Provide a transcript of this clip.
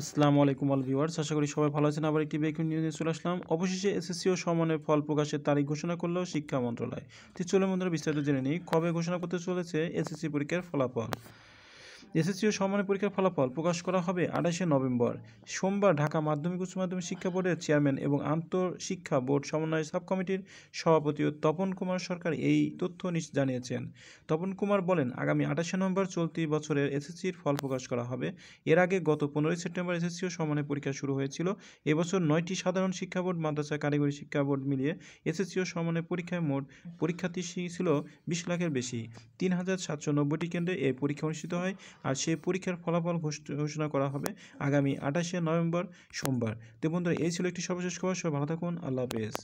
আসসালামু আলাইকুম all viewers আশা করি সবাই ভালো আছেন আবার একটি বেকিং নিউজে চলে আসলাম অবশেষে এসএসসি ও সমানের ফল প্রকাশের তারিখ ঘোষণা করল শিক্ষা মন্ত্রণালয় তো চলে বন্ধুরা বিস্তারিত জেনে নিই কবে ঘোষণা করতে চলেছে এসএসসি পরীক্ষার ফলাফল এসএসসি ও সম্মানের পরীক্ষার ফলাফল প্রকাশ করা হবে আঠাশে নভেম্বর সোমবার ঢাকা মাধ্যমিক উচ্চ মাধ্যমিক শিক্ষা বোর্ডের চেয়ারম্যান এবং আন্তঃশিক্ষা বোর্ড সমন্বয় সাব কমিটির সভাপতি তপন কুমার সরকার এই তথ্য জানিয়েছেন তপন কুমার বলেন আগামী আঠাশে নভেম্বর চলতি বছরের এসএসসির ফল প্রকাশ করা হবে এর আগে গত পনেরোই সেপ্টেম্বর এসএসসি ও সম্মানের পরীক্ষা শুরু হয়েছিল এবছর নয়টি সাধারণ শিক্ষা বোর্ড মাদ্রাসা কারিগরি শিক্ষা বোর্ড মিলিয়ে এসএসসি ও সম্মানের পরীক্ষায় মোট পরীক্ষার্থী ছিল বিশ লাখের বেশি তিন হাজার সাতশো নব্বইটি কেন্দ্রে এই পরীক্ষা অনুষ্ঠিত হয় আর সেই পরীক্ষার ফলাফল ঘোষণা করা হবে আগামী আঠাশে নভেম্বর সোমবার তো বন্ধুরা এই ছিল একটি সর্বশেষ খবর সবাই ভালো থাকুন আল্লাহ হাফেজ